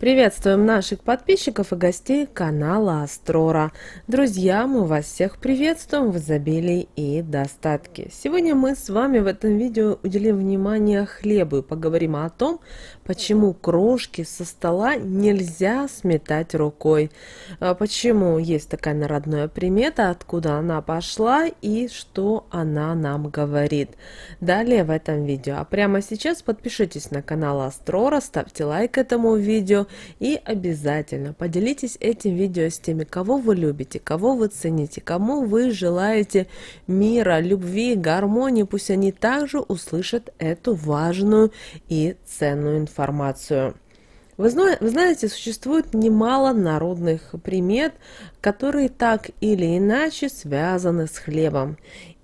Приветствуем наших подписчиков и гостей канала Астрора. Друзья, мы вас всех приветствуем в изобилии и достатке. Сегодня мы с вами в этом видео уделим внимание хлебу и поговорим о том, Почему крошки со стола нельзя сметать рукой? А почему есть такая народная примета, откуда она пошла и что она нам говорит? Далее в этом видео. А прямо сейчас подпишитесь на канал Астрора, ставьте лайк этому видео и обязательно поделитесь этим видео с теми, кого вы любите, кого вы цените, кому вы желаете мира, любви, гармонии. Пусть они также услышат эту важную и ценную информацию информацию. Вы, зна вы знаете, существует немало народных примет, которые так или иначе связаны с хлебом.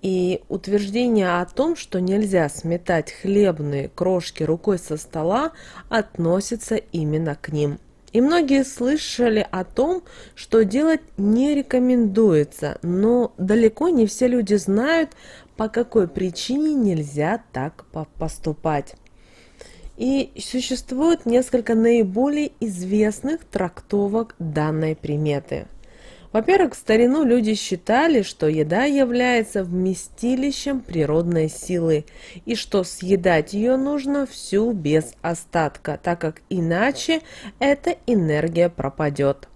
И утверждение о том, что нельзя сметать хлебные крошки рукой со стола, относится именно к ним. И многие слышали о том, что делать не рекомендуется, но далеко не все люди знают, по какой причине нельзя так поступать. И существует несколько наиболее известных трактовок данной приметы. Во-первых, в старину люди считали, что еда является вместилищем природной силы, и что съедать ее нужно всю без остатка, так как иначе эта энергия пропадет.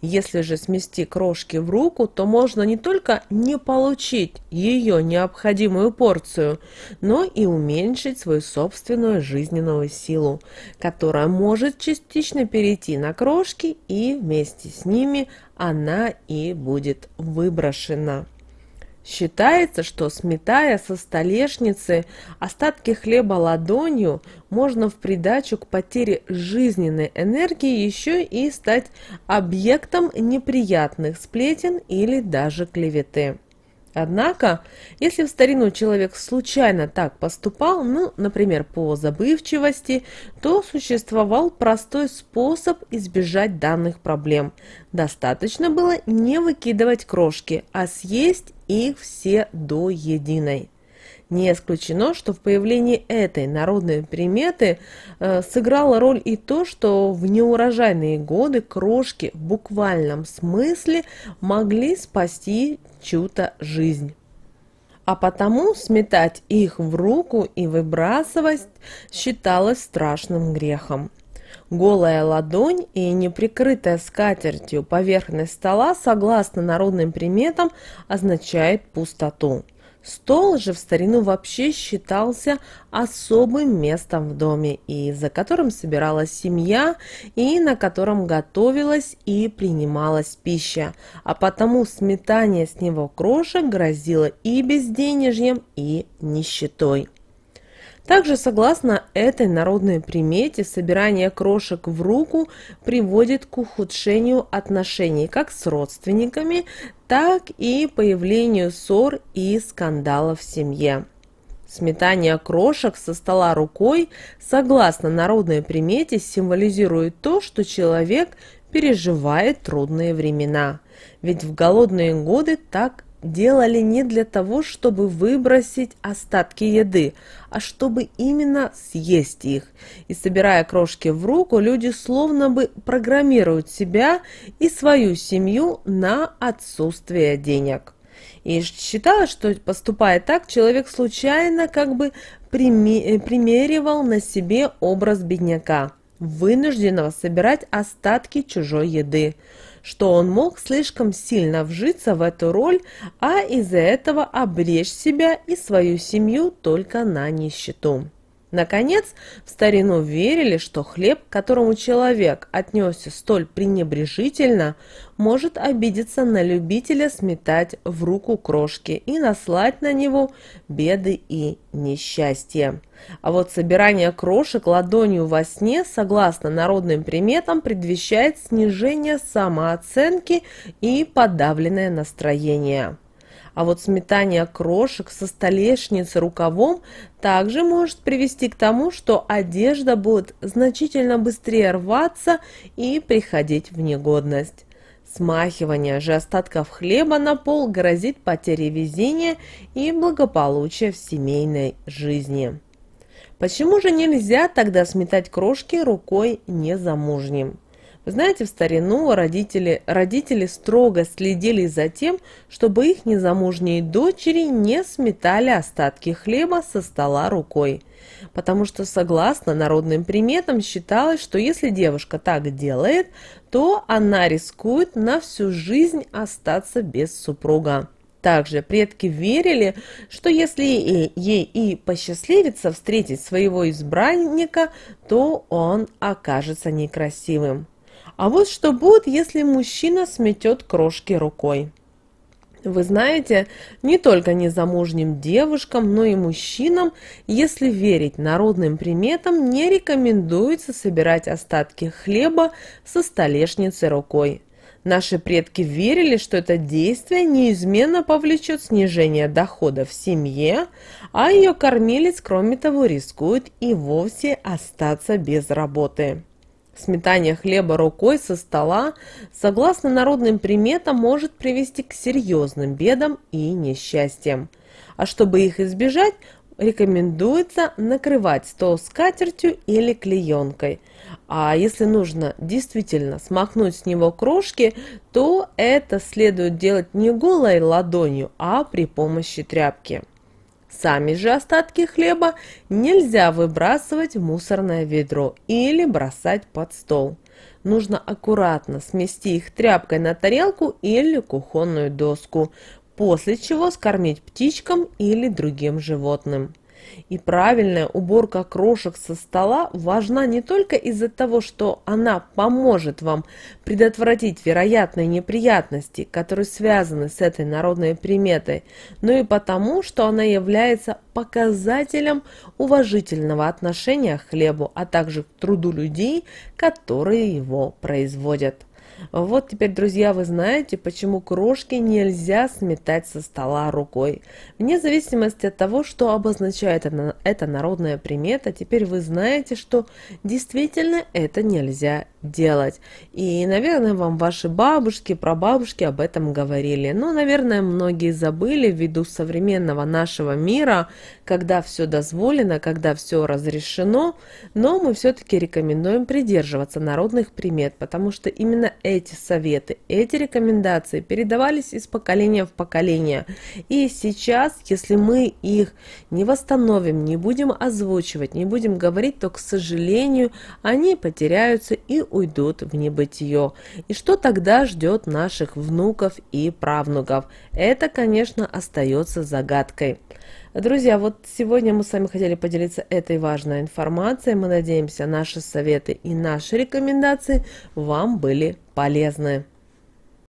Если же смести крошки в руку, то можно не только не получить ее необходимую порцию, но и уменьшить свою собственную жизненную силу, которая может частично перейти на крошки и вместе с ними она и будет выброшена. Считается, что сметая со столешницы остатки хлеба ладонью, можно в придачу к потере жизненной энергии еще и стать объектом неприятных сплетен или даже клеветы. Однако, если в старину человек случайно так поступал, ну, например, по забывчивости, то существовал простой способ избежать данных проблем. Достаточно было не выкидывать крошки, а съесть их все до единой. Не исключено, что в появлении этой народной приметы э, сыграло роль и то, что в неурожайные годы крошки в буквальном смысле могли спасти чью-то жизнь а потому сметать их в руку и выбрасывать считалось страшным грехом. Голая ладонь и неприкрытая скатертью поверхность стола, согласно народным приметам, означает пустоту. Стол же в старину вообще считался особым местом в доме, и за которым собиралась семья, и на котором готовилась и принималась пища, а потому сметание с него крошек грозило и безденежьем, и нищетой. Также, согласно этой народной примете, собирание крошек в руку приводит к ухудшению отношений как с родственниками, так и появлению ссор и скандалов в семье. Сметание крошек со стола рукой, согласно народной примете, символизирует то, что человек переживает трудные времена. Ведь в голодные годы так делали не для того, чтобы выбросить остатки еды, а чтобы именно съесть их. И собирая крошки в руку, люди словно бы программируют себя и свою семью на отсутствие денег. И считалось, что поступая так, человек случайно как бы примеривал на себе образ бедняка вынужденного собирать остатки чужой еды, что он мог слишком сильно вжиться в эту роль, а из-за этого обречь себя и свою семью только на нищету. Наконец, в старину верили, что хлеб, к которому человек отнесся столь пренебрежительно, может обидеться на любителя сметать в руку крошки и наслать на него беды и несчастья. А вот собирание крошек ладонью во сне, согласно народным приметам, предвещает снижение самооценки и подавленное настроение. А вот сметание крошек со столешницы рукавом также может привести к тому, что одежда будет значительно быстрее рваться и приходить в негодность. Смахивание же остатков хлеба на пол грозит потерей везения и благополучия в семейной жизни. Почему же нельзя тогда сметать крошки рукой незамужним? Вы знаете, в старину родители, родители строго следили за тем, чтобы их незамужние дочери не сметали остатки хлеба со стола рукой. Потому что, согласно народным приметам, считалось, что если девушка так делает, то она рискует на всю жизнь остаться без супруга. Также предки верили, что если ей и посчастливится встретить своего избранника, то он окажется некрасивым. А вот что будет, если мужчина сметет крошки рукой. Вы знаете, не только незамужним девушкам, но и мужчинам, если верить народным приметам, не рекомендуется собирать остатки хлеба со столешницы рукой. Наши предки верили, что это действие неизменно повлечет снижение дохода в семье, а ее кормилец, кроме того, рискует и вовсе остаться без работы. Сметание хлеба рукой со стола, согласно народным приметам, может привести к серьезным бедам и несчастьям. А чтобы их избежать, рекомендуется накрывать стол скатертью или клеенкой. А если нужно действительно смахнуть с него крошки, то это следует делать не голой ладонью, а при помощи тряпки. Сами же остатки хлеба нельзя выбрасывать в мусорное ведро или бросать под стол. Нужно аккуратно смести их тряпкой на тарелку или кухонную доску, после чего скормить птичкам или другим животным. И правильная уборка крошек со стола важна не только из-за того, что она поможет вам предотвратить вероятные неприятности, которые связаны с этой народной приметой, но и потому, что она является показателем уважительного отношения к хлебу, а также к труду людей, которые его производят. А вот теперь, друзья, вы знаете, почему крошки нельзя сметать со стола рукой. Вне зависимости от того, что обозначает это народная примета, теперь вы знаете, что действительно это нельзя делать. И, наверное, вам ваши бабушки, прабабушки об этом говорили. Но, наверное, многие забыли ввиду современного нашего мира, когда все дозволено, когда все разрешено, но мы все-таки рекомендуем придерживаться народных примет, потому что именно эти советы, эти рекомендации передавались из поколения в поколение. И сейчас, если мы их не восстановим, не будем озвучивать, не будем говорить, то, к сожалению, они потеряются и уйдут в небытие. И что тогда ждет наших внуков и правнуков? Это, конечно, остается загадкой. Друзья, вот сегодня мы с вами хотели поделиться этой важной информацией. Мы надеемся, наши советы и наши рекомендации вам были полезны.